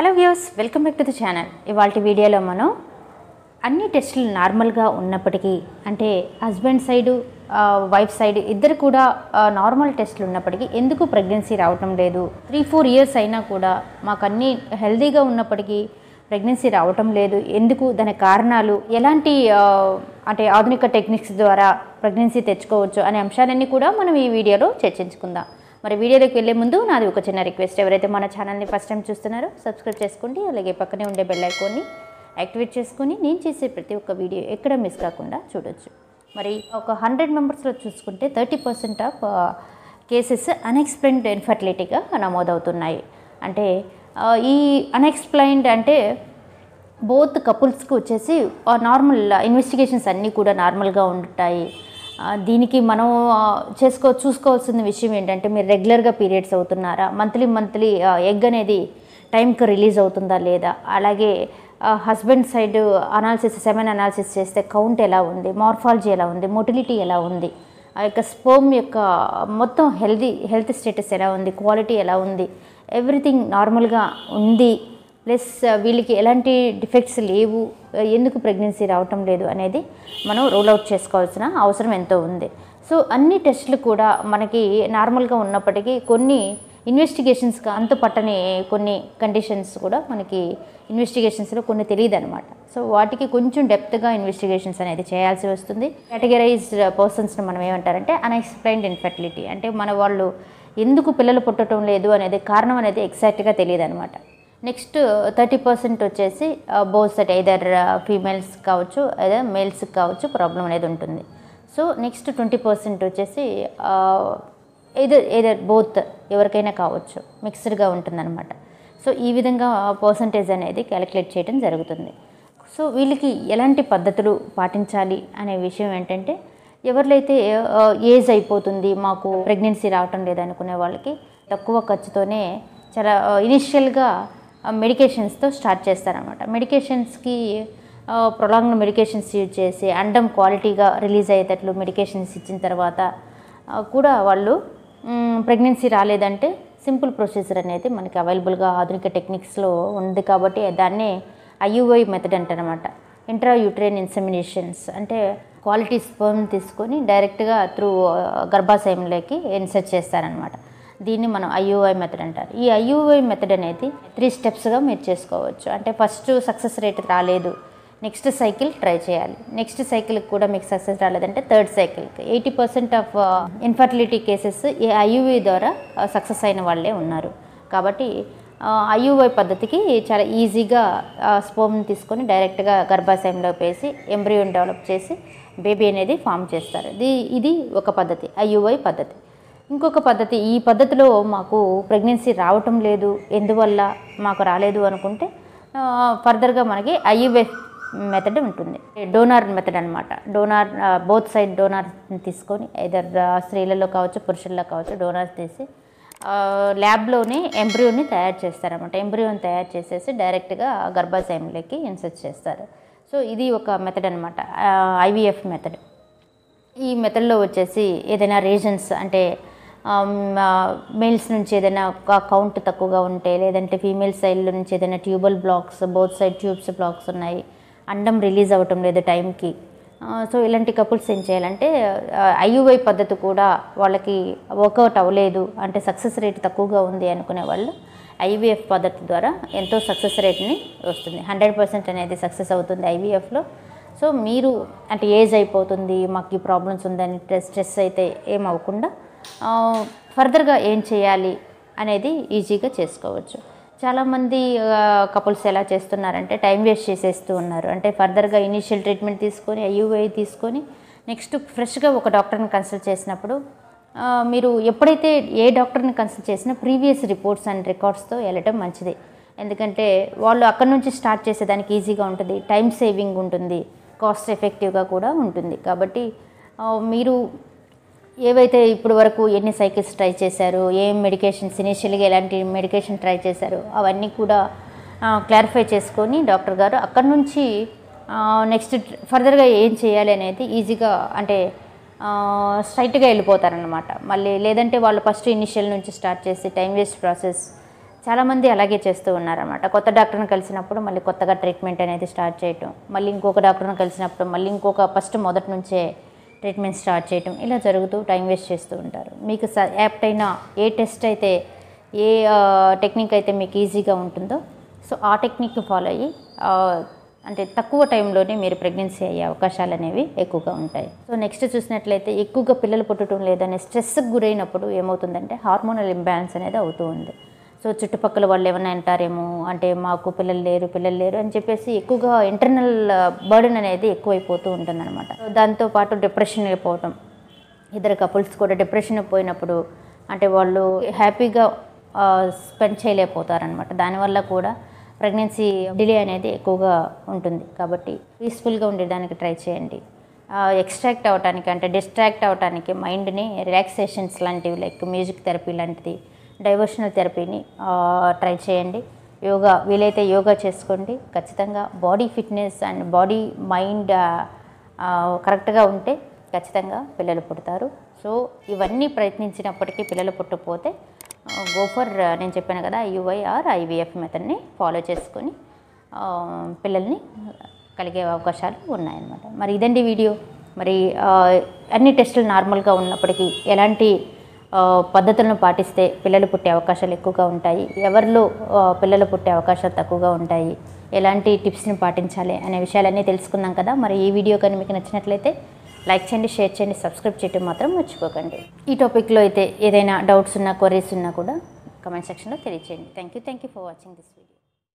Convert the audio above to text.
hello views welcome back to the channel ఇవాళ వీడియోలో మనం అన్ని టెస్టులు నార్మల్గా ఉన్నప్పటికీ అంటే హస్బెండ్ సైడు వైఫ్ సైడ్ ఇద్దరు కూడా నార్మల్ టెస్టులు ఉన్నప్పటికీ ఎందుకు ప్రెగ్నెన్సీ రావటం లేదు త్రీ ఫోర్ ఇయర్స్ అయినా కూడా మాకు అన్నీ హెల్దీగా ఉన్నప్పటికీ ప్రెగ్నెన్సీ రావటం లేదు ఎందుకు దాని కారణాలు ఎలాంటి అంటే ఆధునిక టెక్నిక్స్ ద్వారా ప్రెగ్నెన్సీ తెచ్చుకోవచ్చు అనే అంశాలన్నీ కూడా మనం ఈ వీడియోలో చర్చించుకుందాం మరి వీడియోలోకి వెళ్ళే ముందు నాది ఒక చిన్న రిక్వెస్ట్ ఎవరైతే మన ఛానల్ని ఫస్ట్ టైం చూస్తున్నారో సబ్స్క్రైబ్ చేసుకోండి అలాగే పక్కనే ఉండే బెల్ ఐకాన్ని యాక్టివేట్ చేసుకొని నేను చేసే ప్రతి ఒక్క వీడియో ఎక్కడ మిస్ కాకుండా చూడొచ్చు మరి ఒక హండ్రెడ్ మెంబర్స్లో చూసుకుంటే thirty percent of cases unexplained ఇన్ఫర్టిలిటీగా నమోదవుతున్నాయి అంటే uh, ఈ అన్ఎక్స్ప్లెయిన్డ్ అంటే బోత్ కపుల్స్కి వచ్చేసి నార్మల్ uh, ఇన్వెస్టిగేషన్స్ uh, అన్నీ కూడా నార్మల్గా ఉంటాయి దీనికి మనం చేసుకో చూసుకోవాల్సిన విషయం ఏంటంటే మీరు రెగ్యులర్గా పీరియడ్స్ అవుతున్నారా మంత్లీ మంత్లీ ఎగ్ అనేది టైంకి రిలీజ్ అవుతుందా లేదా అలాగే husband side analysis semen analysis చేస్తే కౌంట్ ఎలా ఉంది మార్ఫాలజీ ఎలా ఉంది మొటిలిటీ ఎలా ఉంది ఆ యొక్క స్పోమ్ యొక్క మొత్తం హెల్దీ హెల్త్ స్టేటస్ ఎలా ఉంది క్వాలిటీ ఎలా ఉంది ఎవ్రీథింగ్ నార్మల్గా ఉంది ప్లస్ వీళ్ళకి ఎలాంటి డిఫెక్ట్స్ లేవు ఎందుకు ప్రెగ్నెన్సీ రావటం లేదు అనేది మనం రూల్ అవుట్ చేసుకోవాల్సిన అవసరం ఎంతో ఉంది సో అన్ని టెస్టులు కూడా మనకి నార్మల్గా ఉన్నప్పటికీ కొన్ని ఇన్వెస్టిగేషన్స్ అంత పట్టని కొన్ని కండిషన్స్ కూడా మనకి ఇన్వెస్టిగేషన్స్లో కొన్ని తెలియదు అనమాట సో వాటికి కొంచెం డెప్త్గా ఇన్వెస్టిగేషన్స్ అనేది చేయాల్సి వస్తుంది కేటగరైజ్డ్ పర్సన్స్ని మనం ఏమంటారంటే అన్ఎక్స్ప్లెయిన్డ్ ఇన్ఫర్టిలిటీ అంటే మన వాళ్ళు ఎందుకు పిల్లలు పుట్టడం లేదు అనేది కారణం అనేది ఎగ్జాక్ట్గా తెలియదు అనమాట నెక్స్ట్ థర్టీ పర్సెంట్ వచ్చేసి బోత్ సెట్ ఐదర్ ఫీమేల్స్ కావచ్చు ఐదర్ మేల్స్ కావచ్చు ప్రాబ్లం అనేది ఉంటుంది సో నెక్స్ట్ ట్వంటీ పర్సెంట్ వచ్చేసి ఎదర్ ఎదర్ బోత్ ఎవరికైనా కావచ్చు మిక్స్డ్గా ఉంటుందన్నమాట సో ఈ విధంగా పర్సంటేజ్ అనేది క్యాలిక్యులేట్ చేయడం జరుగుతుంది సో వీళ్ళకి ఎలాంటి పద్ధతులు పాటించాలి అనే విషయం ఏంటంటే ఎవరిలైతే ఏజ్ అయిపోతుంది మాకు ప్రెగ్నెన్సీ రావటం లేదనుకునే వాళ్ళకి తక్కువ ఖర్చుతోనే చాలా ఇనిషియల్గా మెడికేషన్స్తో స్టార్ట్ చేస్తారనమాట మెడికేషన్స్కి ప్రొలాంగ్ మెడికేషన్స్ యూజ్ చేసి అండం క్వాలిటీగా రిలీజ్ అయ్యేటట్లు మెడికేషన్స్ ఇచ్చిన తర్వాత కూడా వాళ్ళు ప్రెగ్నెన్సీ రాలేదంటే సింపుల్ ప్రొసీజర్ అనేది మనకి అవైలబుల్గా ఆధునిక టెక్నిక్స్లో ఉంది కాబట్టి దాన్నే ఐయుఐ మెథడ్ అంటారనమాట ఇంట్రా యూట్రేన్ ఇన్సెమినేషన్స్ అంటే క్వాలిటీ స్పర్మ్ తీసుకొని డైరెక్ట్గా త్రూ గర్భాశయంలోకి ఇన్సర్ట్ చేస్తారనమాట దీన్ని మనం ఐఓఐ మెథడ్ అంటారు ఈ ఐఓఐ మెథడ్ అనేది త్రీ స్టెప్స్గా మీరు చేసుకోవచ్చు అంటే ఫస్ట్ సక్సెస్ రేట్ రాలేదు నెక్స్ట్ సైకిల్ ట్రై చేయాలి నెక్స్ట్ సైకిల్కి కూడా మీకు సక్సెస్ రాలేదంటే థర్డ్ సైకిల్కి eighty percent of infertility cases ఈ ఐయువి ద్వారా సక్సెస్ uh, అయిన వాళ్ళే ఉన్నారు కాబట్టి uh, ఐయువై పద్ధతికి చాలా ఈజీగా స్పోమ్ని uh, తీసుకొని డైరెక్ట్గా గర్భాశయంలో వేసి ఎంబ్రియోని డెవలప్ చేసి బేబీ అనేది ఫామ్ చేస్తారు ఇది ఒక పద్ధతి ఐయువై పద్ధతి ఇంకొక పద్ధతి ఈ పద్ధతిలో మాకు ప్రెగ్నెన్సీ రావటం లేదు ఎందువల్ల మాకు రాలేదు అనుకుంటే ఫర్దర్గా మనకి ఐయుఎఫ్ మెథడ్ ఉంటుంది డోనార్ మెథడ్ అనమాట డోనార్ బోత్ సైడ్ డోనార్ తీసుకొని ఇదర్ స్త్రీలలో కావచ్చు పురుషుల్లో కావచ్చు డోనార్ తీసి ల్యాబ్లోనే ఎంబ్రియోని తయారు చేస్తారనమాట ఎంబ్రియోని తయారు చేసేసి డైరెక్ట్గా గర్భాశయంలోకి ఇన్సర్ట్ చేస్తారు సో ఇది ఒక మెథడ్ అనమాట ఐవీఎఫ్ మెథడ్ ఈ మెథడ్లో వచ్చేసి ఏదైనా రీజన్స్ అంటే మేల్స్ um, uh, నుంచి ఏదైనా కౌంట్ తక్కువగా ఉంటే లేదంటే ఫీమేల్ సైడ్లో నుంచి ఏదైనా tubal blocks both side tubes blocks ఉన్నాయి అండం రిలీజ్ అవ్వటం లేదు టైంకి సో uh, ఇలాంటి కపుల్స్ ఏం చేయాలంటే ఐయువై uh, పద్ధతి కూడా వాళ్ళకి వర్కౌట్ అవ్వలేదు అంటే సక్సెస్ రేట్ తక్కువగా ఉంది అనుకునే వాళ్ళు ఐవీఎఫ్ పద్ధతి ద్వారా ఎంతో సక్సెస్ రేట్ని వస్తుంది హండ్రెడ్ పర్సెంట్ అనేది సక్సెస్ అవుతుంది ఐవీఎఫ్లో సో మీరు అంటే ఏజ్ అయిపోతుంది మాకు ఈ ప్రాబ్లమ్స్ ఉందని స్ట్రెస్ అయితే ఏమవ్వకుండా ఫర్దర్గా ఏం చేయాలి అనేది ఈజీగా చేసుకోవచ్చు చాలామంది కపుల్స్ ఎలా చేస్తున్నారంటే టైం వేస్ట్ చేసేస్తూ ఉన్నారు అంటే ఫర్దర్గా ఇనీషియల్ ట్రీట్మెంట్ తీసుకొని ఐయుఐ తీసుకొని నెక్స్ట్ ఫ్రెష్గా ఒక డాక్టర్ని కన్సల్ట్ చేసినప్పుడు మీరు ఎప్పుడైతే ఏ డాక్టర్ని కన్సల్ట్ చేసినా ప్రీవియస్ రిపోర్ట్స్ అండ్ రికార్డ్స్తో వెళ్ళటం మంచిది ఎందుకంటే వాళ్ళు అక్కడి నుంచి స్టార్ట్ చేసేదానికి ఈజీగా ఉంటుంది టైం సేవింగ్ ఉంటుంది కాస్ట్ ఎఫెక్టివ్గా కూడా ఉంటుంది కాబట్టి మీరు ఏవైతే ఇప్పుడు వరకు ఎన్ని సైకిల్స్ ట్రై చేశారు ఏం మెడికేషన్స్ ఇనిషియల్గా ఎలాంటి మెడికేషన్ ట్రై చేశారు అవన్నీ కూడా క్లారిఫై చేసుకొని డాక్టర్ గారు అక్కడ నుంచి నెక్స్ట్ ఫర్దర్గా ఏం చేయాలి అనేది ఈజీగా అంటే స్ట్రైట్గా వెళ్ళిపోతారనమాట మళ్ళీ లేదంటే వాళ్ళు ఫస్ట్ ఇనిషియల్ నుంచి స్టార్ట్ చేసి టైం వేస్ట్ ప్రాసెస్ చాలామంది అలాగే చేస్తూ ఉన్నారనమాట కొత్త డాక్టర్ని కలిసినప్పుడు మళ్ళీ కొత్తగా ట్రీట్మెంట్ అనేది స్టార్ట్ చేయటం మళ్ళీ ఇంకొక డాక్టర్ని కలిసినప్పుడు మళ్ళీ ఇంకొక ఫస్ట్ మొదటి నుంచే ట్రీట్మెంట్ స్టార్ట్ చేయటం ఇలా జరుగుతూ టైం వేస్ట్ చేస్తూ ఉంటారు మీకు స యాప్ట్ అయినా ఏ టెస్ట్ అయితే ఏ టెక్నిక్ అయితే మీకు ఈజీగా ఉంటుందో సో ఆ టెక్నిక్ ఫాలో అయ్యి అంటే తక్కువ టైంలోనే మీరు ప్రెగ్నెన్సీ అయ్యే అవకాశాలు అనేవి ఎక్కువగా ఉంటాయి సో నెక్స్ట్ చూసినట్లయితే ఎక్కువగా పిల్లలు పుట్టడం లేదనే స్ట్రెస్కి గురైనప్పుడు ఏమవుతుందంటే హార్మోనల్ ఇంబ్యాలెన్స్ అనేది అవుతూ ఉంది సో చుట్టుపక్కల వాళ్ళు ఏమైనా అంటారేమో అంటే మాకు పిల్లలు లేరు పిల్లలు లేరు అని చెప్పేసి ఎక్కువగా ఇంటర్నల్ బర్డెన్ uh, అనేది ఎక్కువైపోతూ ఉంటుందన్నమాట దాంతోపాటు డిప్రెషన్ అయిపోవటం ఇద్దరు కపుల్స్ కూడా డిప్రెషన్ పోయినప్పుడు అంటే వాళ్ళు హ్యాపీగా స్పెండ్ uh, చేయలేకపోతారనమాట దానివల్ల కూడా ప్రెగ్నెన్సీ డిలే అనేది ఎక్కువగా ఉంటుంది కాబట్టి పీస్ఫుల్గా ఉండేదానికి ట్రై చేయండి ఎక్స్ట్రాక్ట్ అవ్వటానికి అంటే డిస్ట్రాక్ట్ అవ్వటానికి మైండ్ని రిలాక్సేషన్స్ లాంటివి లైక్ మ్యూజిక్ థెరపీ లాంటిది డైవర్షనల్ థెరపీని ట్రై చేయండి యోగా వీలైతే యోగా చేసుకోండి ఖచ్చితంగా body fitness and body mind కరెక్ట్గా ఉంటే ఖచ్చితంగా పిల్లలు పుడతారు సో ఇవన్నీ ప్రయత్నించినప్పటికీ పిల్లలు పుట్టకపోతే గోఫర్ నేను చెప్పాను కదా యూఐఆర్ ఐవీఎఫ్ మెథడ్ని ఫాలో చేసుకొని పిల్లల్ని కలిగే అవకాశాలు ఉన్నాయన్నమాట మరి ఇదండి వీడియో మరి అన్ని టెస్టులు నార్మల్గా ఉన్నప్పటికీ ఎలాంటి పద్ధతులను పాటిస్తే పిల్లలు పుట్టే అవకాశాలు ఎక్కువగా ఉంటాయి ఎవరిలో పిల్లలు పుట్టే అవకాశాలు తక్కువగా ఉంటాయి ఎలాంటి టిప్స్ని పాటించాలి అనే విషయాలన్నీ తెలుసుకుందాం కదా మరి ఈ వీడియో కానీ మీకు నచ్చినట్లయితే లైక్ చేయండి షేర్ చేయండి సబ్స్క్రైబ్ చేయడం మాత్రం మర్చిపోకండి ఈ టాపిక్లో అయితే ఏదైనా డౌట్స్ ఉన్నా క్వరీస్ ఉన్నా కూడా కమెంట్ సెక్షన్లో తెలియచేయండి thank you thank you for watching this video